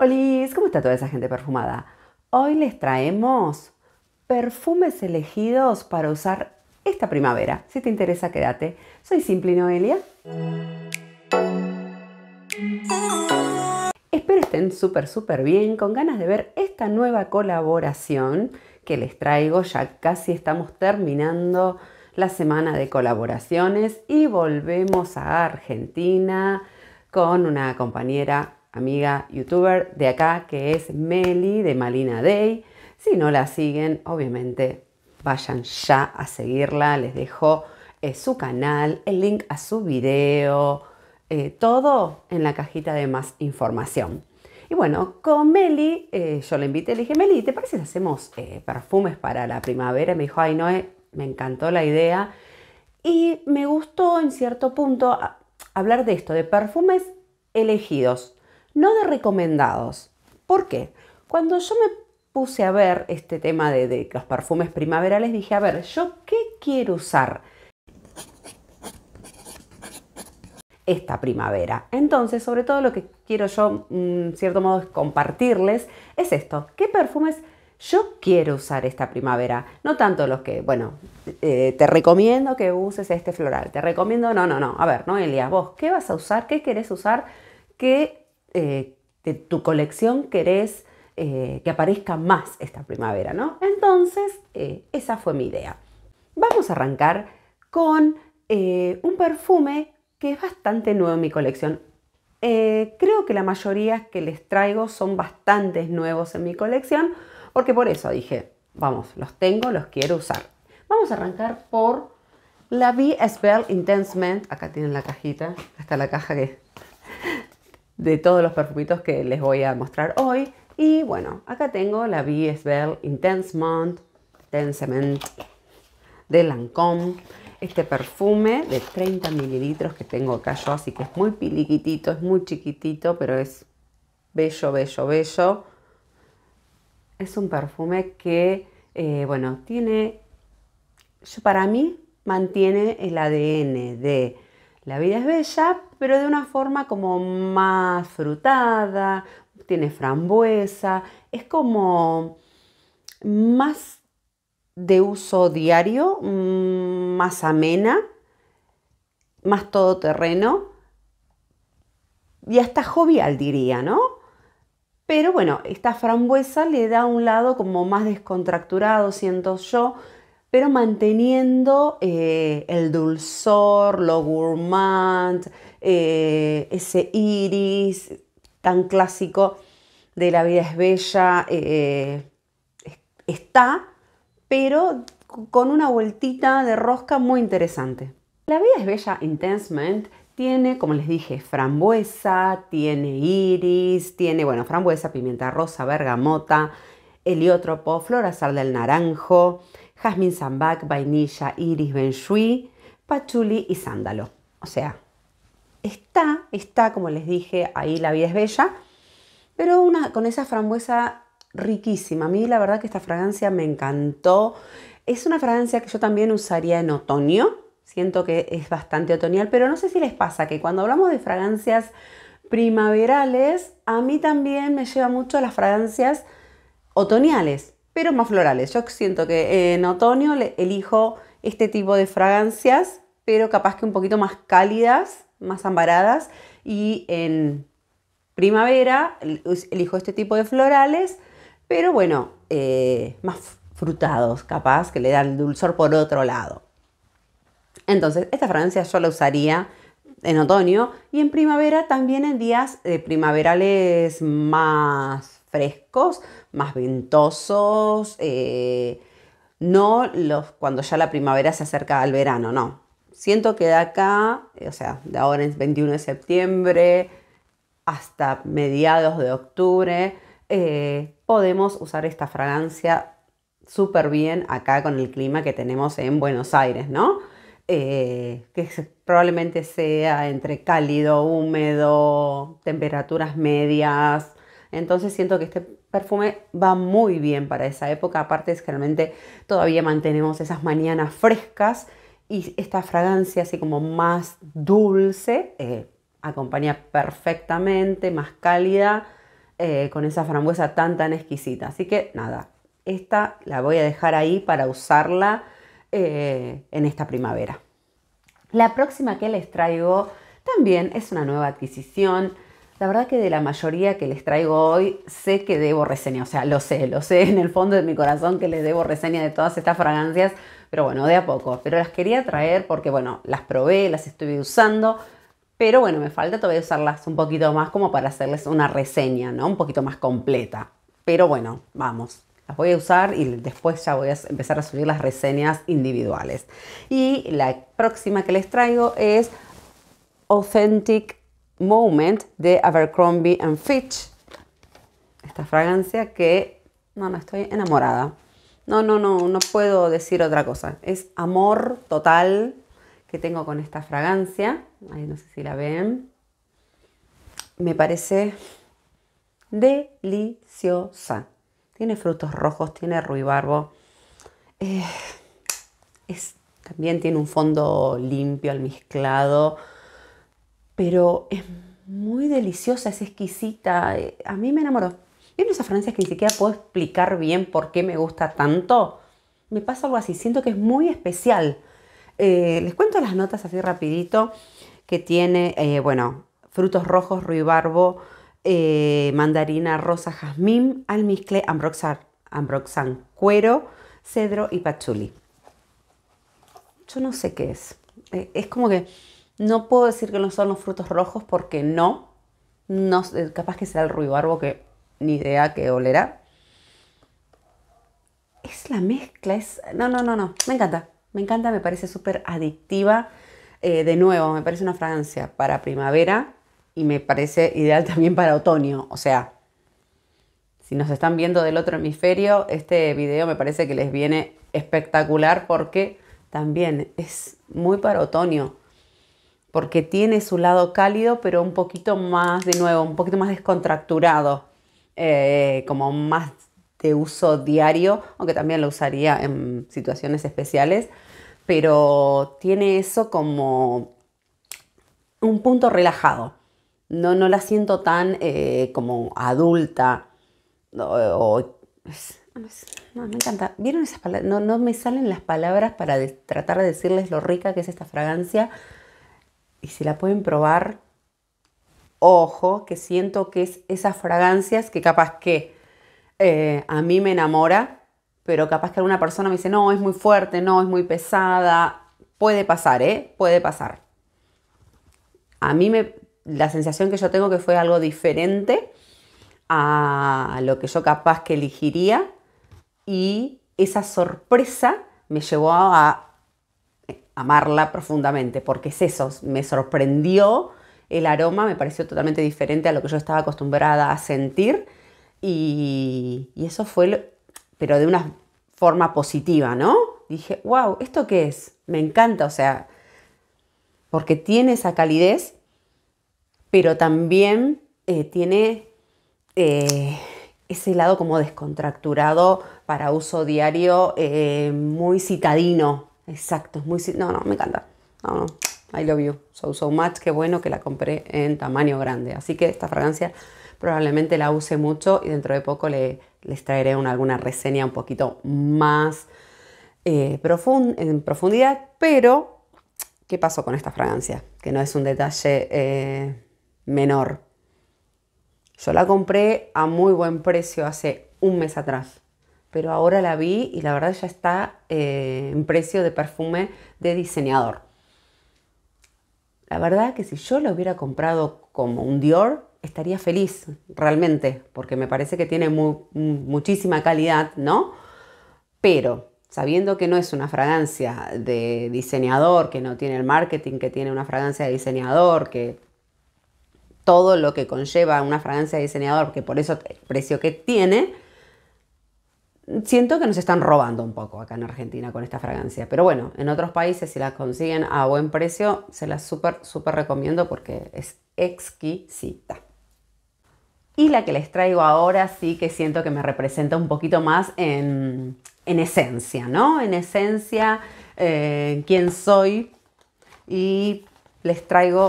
Hola, ¿cómo está toda esa gente perfumada? Hoy les traemos perfumes elegidos para usar esta primavera. Si te interesa, quédate. Soy Simple Noelia. Espero estén súper, súper bien, con ganas de ver esta nueva colaboración que les traigo. Ya casi estamos terminando la semana de colaboraciones y volvemos a Argentina con una compañera amiga youtuber de acá que es Meli de Malina Day. Si no la siguen, obviamente vayan ya a seguirla. Les dejo eh, su canal, el link a su video, eh, todo en la cajita de más información. Y bueno, con Meli, eh, yo le invité, le dije, Meli, ¿te parece si hacemos perfumes para la primavera? me dijo, ay, no, me encantó la idea. Y me gustó en cierto punto ah, hablar de esto, de perfumes elegidos, no de recomendados. ¿Por qué? Cuando yo me puse a ver este tema de, los perfumes primaverales, dije, a ver, ¿yo qué quiero usar? esta primavera. Entonces, sobre todo lo que quiero yo, en cierto modo, compartirles, es esto, ¿qué perfumes yo quiero usar esta primavera? No tanto los que, bueno, eh, te recomiendo que uses este floral, te recomiendo, no, no, no, a ver, no, Elia, vos, ¿qué vas a usar? ¿Qué querés usar? ¿Qué eh, de tu colección querés eh, que aparezca más esta primavera, ¿no? Entonces, eh, esa fue mi idea. Vamos a arrancar con un perfume que es bastante nuevo en mi colección. creo que la mayoría que les traigo son bastantes nuevos en mi colección, porque por eso dije, vamos, los tengo, los quiero usar. Vamos a arrancar por la V Spell Intense Acá tienen la cajita, está la caja que de todos los perfumitos que les voy a mostrar hoy. Y bueno, acá tengo la B. Bell Intense Mont, Intensement de Lancôme. Este perfume de 30 mililitros que tengo acá yo, así que es muy piliquitito, es muy chiquitito, pero es bello, bello, bello. Es un perfume que, eh, bueno, tiene, para mí mantiene el ADN de la vida es bella, pero de una forma como más frutada, tiene frambuesa, es como más de uso diario, mm, más amena, más todoterreno y hasta jovial diría, ¿no? Pero bueno, esta frambuesa le da un lado como más descontracturado, siento yo, pero manteniendo eh, el dulzor, lo gourmand, eh, ese iris tan clásico de la vida es bella, eh, está, pero con una vueltita de rosca muy interesante. La vida es bella Intensement tiene, como les dije, frambuesa, tiene iris, tiene, bueno, frambuesa, pimienta rosa, bergamota, heliótropo, flor azar del naranjo, jazmín sambac, vainilla, iris, benjuí, pachuli y sándalo. O sea, está, está, como les dije, ahí la vida es bella, pero una, con esa frambuesa riquísima. A mí la verdad que esta fragancia me encantó. Es una fragancia que yo también usaría en otoño. Siento que es bastante otoñal, pero no sé si les pasa que cuando hablamos de fragancias primaverales, a mí también me lleva mucho las fragancias otoñales pero más florales. Yo siento que en otoño elijo este tipo de fragancias, pero capaz que un poquito más cálidas, más ambaradas. Y en primavera elijo este tipo de florales, pero bueno, eh, más frutados, capaz que le dan dulzor por otro lado. Entonces, esta fragancia yo la usaría en otoño y en primavera también en días de eh, primaverales más frescos, más ventosos, eh, no los, cuando ya la primavera se acerca al verano, no. Siento que de acá, eh, o sea, de ahora en 21 de septiembre hasta mediados de octubre, eh, podemos usar esta fragancia súper bien acá con el clima que tenemos en Buenos Aires, ¿no? que probablemente sea entre cálido, húmedo, temperaturas medias, entonces siento que este perfume va muy bien para esa época. Aparte es que realmente todavía mantenemos esas mañanas frescas y esta fragancia así como más dulce eh, acompaña perfectamente, más cálida, eh, con esa frambuesa tan tan exquisita. Así que nada, esta la voy a dejar ahí para usarla eh, en esta primavera. La próxima que les traigo también es una nueva adquisición la verdad que de la mayoría que les traigo hoy sé que debo reseña, o sea, lo sé, lo sé en el fondo de mi corazón que les debo reseña de todas estas fragancias, pero bueno, de a poco. Pero las quería traer porque, bueno, las probé, las estuve usando, pero bueno, me falta todavía usarlas un poquito más como para hacerles una reseña, ¿no? Un poquito más completa. Pero bueno, vamos, las voy a usar y después ya voy a empezar a subir las reseñas individuales. Y la próxima que les traigo es Authentic Moment de Abercrombie and Fitch. Esta fragancia que, no, no, estoy enamorada. No, no, no, no puedo decir otra cosa. Es amor total que tengo con esta fragancia. Ahí no sé si la ven. Me parece deliciosa. Tiene frutos rojos, tiene ruibarbo. Eh, es, también tiene un fondo limpio, almizclado pero es muy deliciosa, es exquisita. Eh, a mí me enamoró. Y en esas fragancias que ni siquiera puedo explicar bien por qué me gusta tanto. Me pasa algo así, siento que es muy especial. Eh, les cuento las notas así rapidito que tiene, eh, bueno, frutos rojos, ruibarbo, mandarina, rosa, jazmín, almizcle, ambroxan, ambroxan, cuero, cedro y pachuli. Yo no sé qué es. es como que no puedo decir que no son los frutos rojos porque no. no eh, capaz que sea el ruibarbo que ni idea que olerá. Es la mezcla, es... No, no, no, no. Me encanta. Me encanta, me parece súper adictiva. Eh, de nuevo, me parece una fragancia para primavera y me parece ideal también para otoño. O sea, si nos están viendo del otro hemisferio, este video me parece que les viene espectacular porque también es muy para otoño porque tiene su lado cálido, pero un poquito más, de nuevo, un poquito más descontracturado, eh, como más de uso diario, aunque también lo usaría en situaciones especiales, pero tiene eso como un punto relajado. No, la siento tan eh, como adulta no, me encanta. ¿Vieron esas palabras? No, me salen las palabras para tratar de decirles lo rica que es esta fragancia y si la pueden probar, ojo, que siento que es esas fragancias que capaz que eh, a mí me enamora, pero capaz que alguna persona me dice, no, es muy fuerte, no, es muy pesada. Puede pasar, ¿eh? Puede pasar. A mí me, la sensación que yo tengo que fue algo diferente a lo que yo capaz que elegiría y esa sorpresa me llevó a amarla profundamente, porque es eso, me sorprendió el aroma, me pareció totalmente diferente a lo que yo estaba acostumbrada a sentir y, eso fue, pero de una forma positiva, ¿no? Dije, wow, ¿esto qué es? Me encanta, o sea, porque tiene esa calidez, pero también eh, tiene eh, ese lado como descontracturado para uso diario, eh, muy citadino, Exacto, muy... No, no, me encanta. No, no, I love you so, so much. Qué bueno que la compré en tamaño grande. Así que esta fragancia probablemente la use mucho y dentro de poco les traeré una, alguna reseña un poquito más eh, en profundidad. Pero, ¿qué pasó con esta fragancia? Que no es un detalle eh, menor. Yo la compré a muy buen precio hace un mes atrás pero ahora la vi y la verdad ya está eh, en precio de perfume de diseñador. La verdad que si yo lo hubiera comprado como un Dior, estaría feliz realmente, porque me parece que tiene muchísima calidad, ¿no? Pero sabiendo que no es una fragancia de diseñador, que no tiene el marketing, que tiene una fragancia de diseñador, que todo lo que conlleva una fragancia de diseñador, que por eso el precio que tiene, siento que nos están robando un poco acá en Argentina con esta fragancia. Pero bueno, en otros países si la consiguen a buen precio, se la súper, súper recomiendo porque es exquisita. Y la que les traigo ahora sí que siento que me representa un poquito más en, esencia, ¿no? En esencia, eh, quién soy. Y les traigo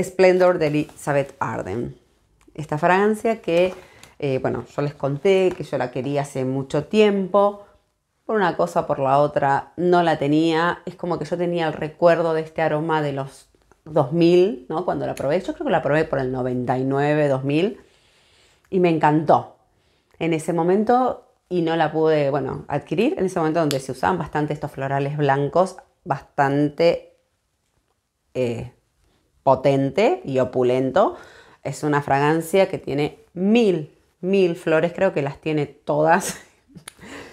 Splendor de Elizabeth Arden. Esta fragancia que eh, bueno, yo les conté que yo la quería hace mucho tiempo. Por una cosa, por la otra, no la tenía. Es como que yo tenía el recuerdo de este aroma de los 2000, ¿no? Cuando la probé. Yo creo que la probé por el 99, 2000. Y me encantó. En ese momento, y no la pude, bueno, adquirir. En ese momento donde se usaban bastante estos florales blancos, bastante eh, potente y opulento. Es una fragancia que tiene mil mil flores, creo que las tiene todas,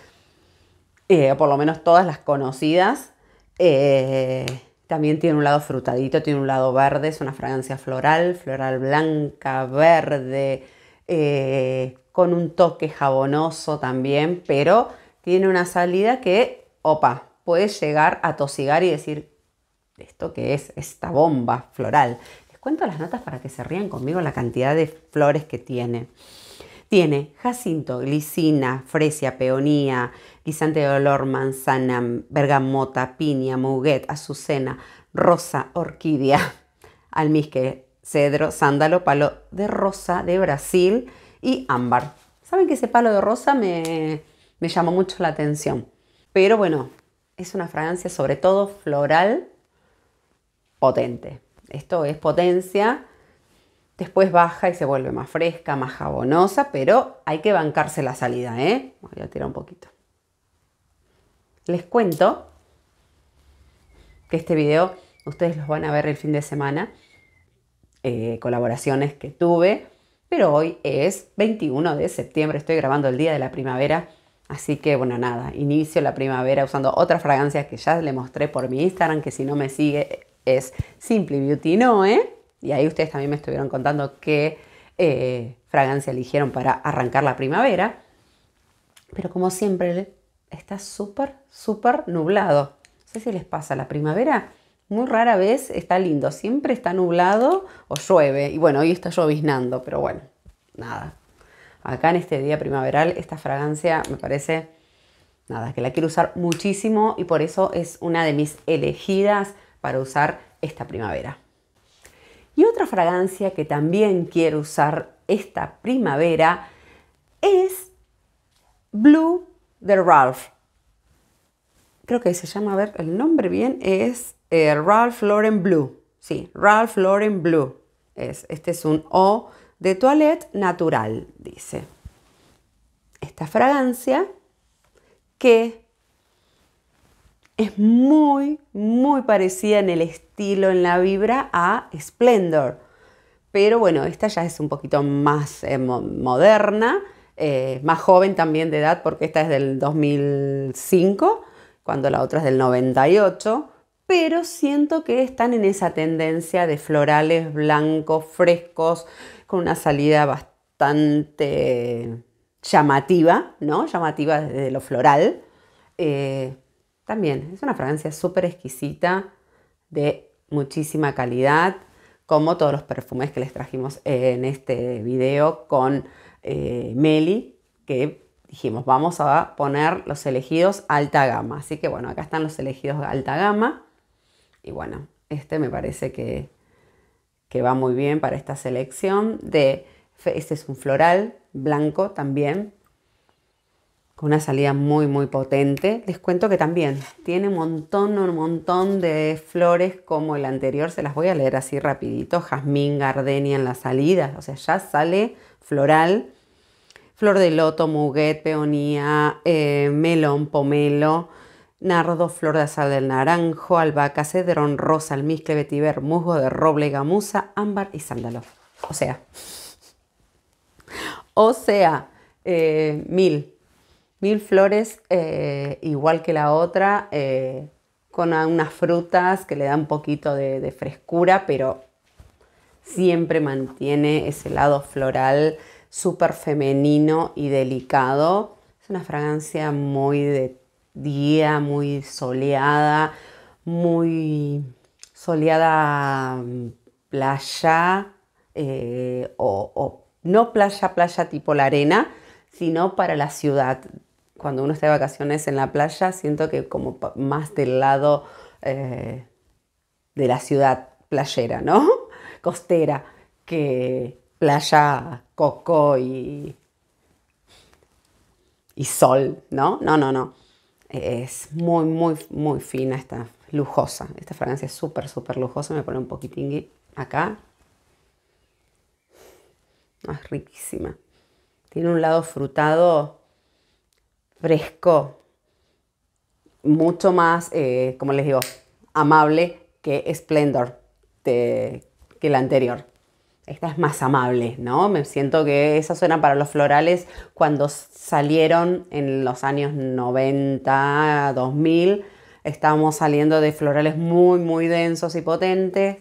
eh, por lo menos todas las conocidas. Eh, también tiene un lado frutadito, tiene un lado verde, es una fragancia floral, floral blanca, verde, eh, con un toque jabonoso también, pero tiene una salida que, opa, puedes llegar a tosigar y decir, ¿esto qué es? Esta bomba floral. Les cuento las notas para que se rían conmigo la cantidad de flores que tiene. Tiene jacinto, glicina, fresia, peonía, guisante de olor, manzana, bergamota, piña, muguet, azucena, rosa, orquídea, almizque, cedro, sándalo, palo de rosa de Brasil y ámbar. ¿Saben que ese palo de rosa me, me llamó mucho la atención? Pero bueno, es una fragancia sobre todo floral potente. Esto es potencia Después baja y se vuelve más fresca, más jabonosa, pero hay que bancarse la salida, ¿eh? Voy a tirar un poquito. Les cuento que este video ustedes los van a ver el fin de semana, eh, colaboraciones que tuve, pero hoy es 21 de septiembre, estoy grabando el día de la primavera, así que bueno, nada, inicio la primavera usando otra fragancia que ya le mostré por mi Instagram, que si no me sigue es Simple Beauty ¿no, ¿eh? Y ahí ustedes también me estuvieron contando qué eh, fragancia eligieron para arrancar la primavera. Pero como siempre, está súper, súper nublado. No sé si les pasa la primavera. Muy rara vez está lindo, siempre está nublado o llueve. Y bueno, hoy está lloviznando, pero bueno, nada. Acá en este día primaveral, esta fragancia me parece, nada, que la quiero usar muchísimo y por eso es una de mis elegidas para usar esta primavera. Y otra fragancia que también quiero usar esta primavera es Blue de Ralph. Creo que se llama, a ver, el nombre bien es eh, Ralph Lauren Blue. Sí, Ralph Lauren Blue. Es, este es un O de toilette natural, dice. Esta fragancia que es muy, muy parecida en el estilo, en la vibra a Splendor. Pero bueno, esta ya es un poquito más eh, moderna, eh, más joven también de edad, porque esta es del 2005, cuando la otra es del 98. Pero siento que están en esa tendencia de florales blancos, frescos, con una salida bastante llamativa, ¿no? Llamativa desde lo floral. Eh, también es una fragancia súper exquisita, de muchísima calidad, como todos los perfumes que les trajimos eh, en este video con eh, Meli, que dijimos vamos a poner los elegidos alta gama. Así que bueno, acá están los elegidos alta gama. Y bueno, este me parece que, va muy bien para esta selección de... Este es un floral blanco también, con una salida muy muy potente. Les cuento que también tiene un montón, un montón de flores como el anterior, se las voy a leer así rapidito, jazmín, gardenia en la salida, o sea, ya sale floral, flor de loto, muguet, peonía, eh, melón, pomelo, nardo, flor de azahar del naranjo, albahaca, cedrón, rosa, almizcle, vetiver, musgo de roble, gamuza, ámbar y sándalo. O sea, o sea, eh, mil Mil flores, eh, igual que la otra, eh, con unas frutas que le dan un poquito de, frescura, pero siempre mantiene ese lado floral súper femenino y delicado. Es una fragancia muy de día, muy soleada, muy soleada mm, playa eh, o, o no playa, playa tipo la arena, sino para la ciudad, cuando uno está de vacaciones en la playa, siento que como más del lado eh, de la ciudad playera, ¿no? Costera, que playa, coco y, y sol, ¿no? No, no, no. Es muy, muy, muy fina esta, lujosa. Esta fragancia es súper, súper lujosa. Me pone un poquitín acá. Ah, es riquísima. Tiene un lado frutado fresco, mucho más, eh, como les digo, amable que Splendor, que la anterior. Esta es más amable, ¿no? Me siento que esa suena para los florales cuando salieron en los años 90, 2000. Estábamos saliendo de florales muy, muy densos y potentes.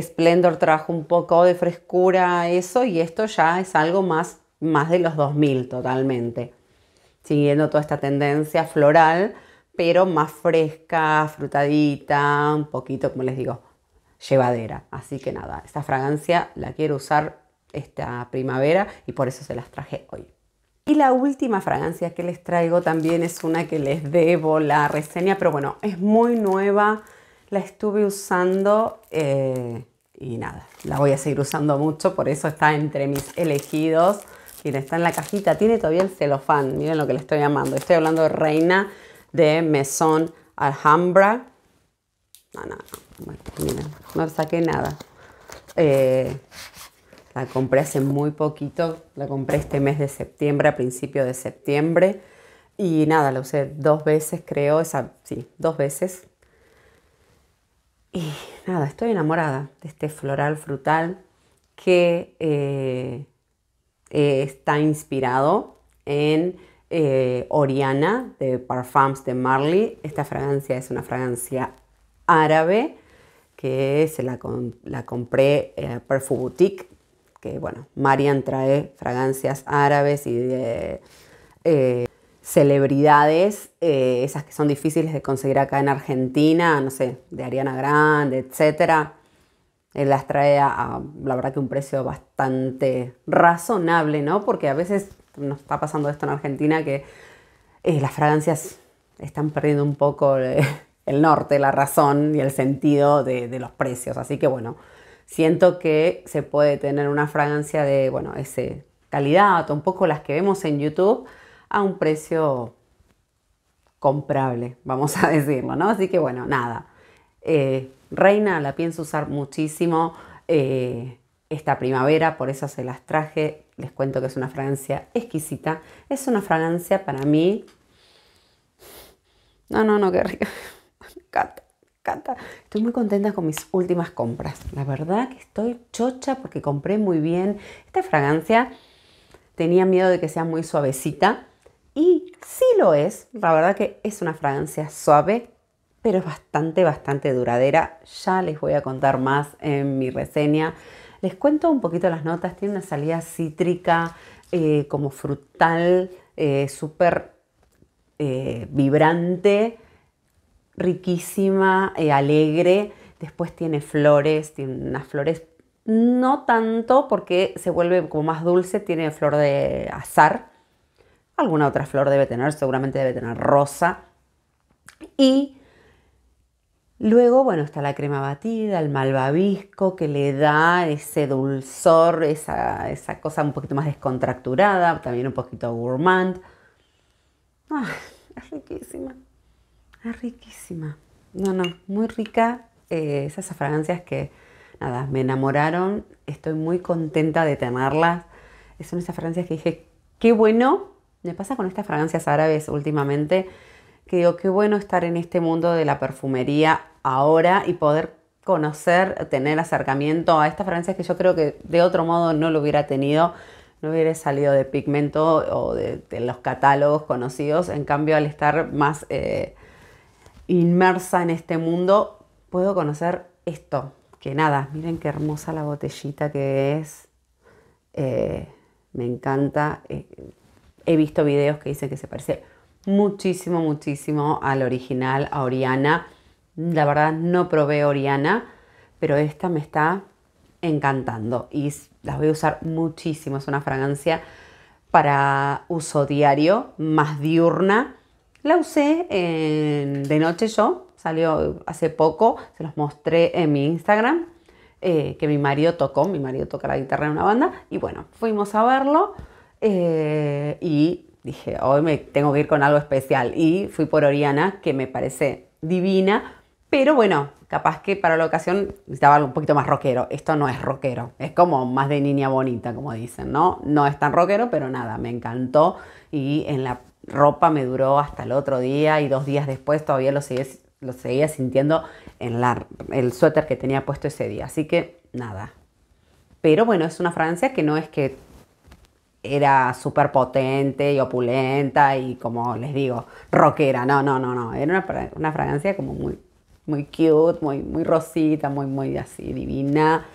Splendor trajo un poco de frescura a eso y esto ya es algo más, más de los 2000 totalmente siguiendo toda esta tendencia floral, pero más fresca, frutadita, un poquito, como les digo, llevadera. Así que nada, esta fragancia la quiero usar esta primavera y por eso se las traje hoy. Y la última fragancia que les traigo también es una que les debo la reseña, pero bueno, es muy nueva, la estuve usando eh, y nada, la voy a seguir usando mucho, por eso está entre mis elegidos está en la cajita, tiene todavía el celofán, miren lo que le estoy llamando. Estoy hablando de Reina de Mesón Alhambra. No, no, no, miren, no saqué nada. Eh, la compré hace muy poquito, la compré este mes de septiembre, a principio de septiembre. Y nada, la usé dos veces, creo, sí, dos veces. Y nada, estoy enamorada de este floral frutal que eh, eh, está inspirado en eh, Oriana de Parfums de Marley. Esta fragancia es una fragancia árabe que se la, la compré en eh, Boutique, que bueno, Marian trae fragancias árabes y de celebridades, esas que son difíciles de conseguir acá en Argentina, no sé, de Ariana Grande, etcétera las trae a, la verdad que un precio bastante razonable, ¿no? Porque a veces nos está pasando esto en Argentina que eh, las fragancias están perdiendo un poco el norte, la razón y el sentido de, los precios. Así que bueno, siento que se puede tener una fragancia de, bueno, ese calidad, un poco las que vemos en YouTube, a un precio comprable, vamos a decirlo, ¿no? Así que bueno, nada. Eh, Reina la pienso usar muchísimo eh, esta primavera, por eso se las traje. Les cuento que es una fragancia exquisita. Es una fragancia para mí. No, no, no, qué rica. Me encanta, Estoy muy contenta con mis últimas compras. La verdad que estoy chocha porque compré muy bien. Esta fragancia tenía miedo de que sea muy suavecita. Y sí lo es. La verdad que es una fragancia suave, pero es bastante, bastante duradera. Ya les voy a contar más en mi reseña. Les cuento un poquito las notas. Tiene una salida cítrica, eh, como frutal, eh, súper eh, vibrante, riquísima, alegre. Después tiene flores, tiene unas flores no tanto porque se vuelve como más dulce, tiene flor de azar. Alguna otra flor debe tener, seguramente debe tener rosa. Y Luego, bueno, está la crema batida, el malvavisco que le da ese dulzor, esa, cosa un poquito más descontracturada, también un poquito gourmand. Ah, es riquísima, es riquísima. No, no, muy rica. Eh, esas fragancias que, nada, me enamoraron. Estoy muy contenta de tenerlas. Son esas fragancias que dije, qué bueno. Me pasa con estas fragancias árabes últimamente que digo, qué bueno estar en este mundo de la perfumería ahora y poder conocer, tener acercamiento a estas fragancias que yo creo que de otro modo no lo hubiera tenido, no hubiera salido de pigmento o de, los catálogos conocidos. En cambio, al estar más eh, inmersa en este mundo, puedo conocer esto. Que nada, miren qué hermosa la botellita que es. Eh, me encanta. Eh, he visto videos que dicen que se parece muchísimo, muchísimo al original, a Oriana. La verdad no probé Oriana, pero esta me está encantando y las voy a usar muchísimo. Es una fragancia para uso diario, más diurna. La usé de noche yo, salió hace poco, se los mostré en mi Instagram, eh, que mi marido tocó, mi marido toca la guitarra en una banda, y bueno, fuimos a verlo eh, y dije, hoy me tengo que ir con algo especial. Y fui por Oriana, que me parece divina, pero bueno, capaz que para la ocasión estaba algo un poquito más rockero. Esto no es rockero, es como más de niña bonita, como dicen, ¿no? No es tan rockero, pero nada, me encantó y en la ropa me duró hasta el otro día y dos días después todavía lo seguía, lo seguía sintiendo en la, el suéter que tenía puesto ese día. Así que nada. Pero bueno, es una fragancia que no es que era súper potente y opulenta y como les digo, rockera. No, no, no, no. Era una, fragancia como muy, muy cute, muy, muy rosita, muy, muy así, divina,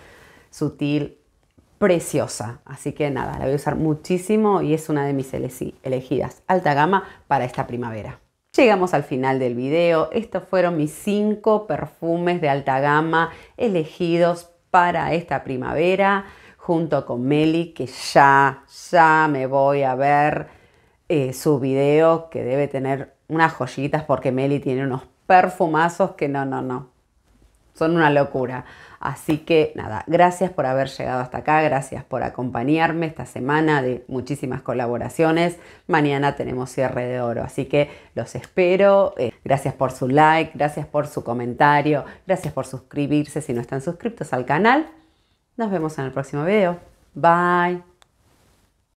sutil, preciosa. Así que nada, la voy a usar muchísimo y es una de mis elegidas. Alta gama para esta primavera. Llegamos al final del video. Estos fueron mis cinco perfumes de alta gama elegidos para esta primavera junto con Meli, que ya, ya me voy a ver eh, su video, que debe tener unas joyitas porque Meli tiene unos perfumazos que no, no, no. Son una locura. Así que nada, gracias por haber llegado hasta acá, gracias por acompañarme esta semana de muchísimas colaboraciones. Mañana tenemos cierre de oro, así que los espero. Eh, gracias por su like, gracias por su comentario, gracias por suscribirse si no están suscritos al canal. Nos vemos en el próximo video. Bye.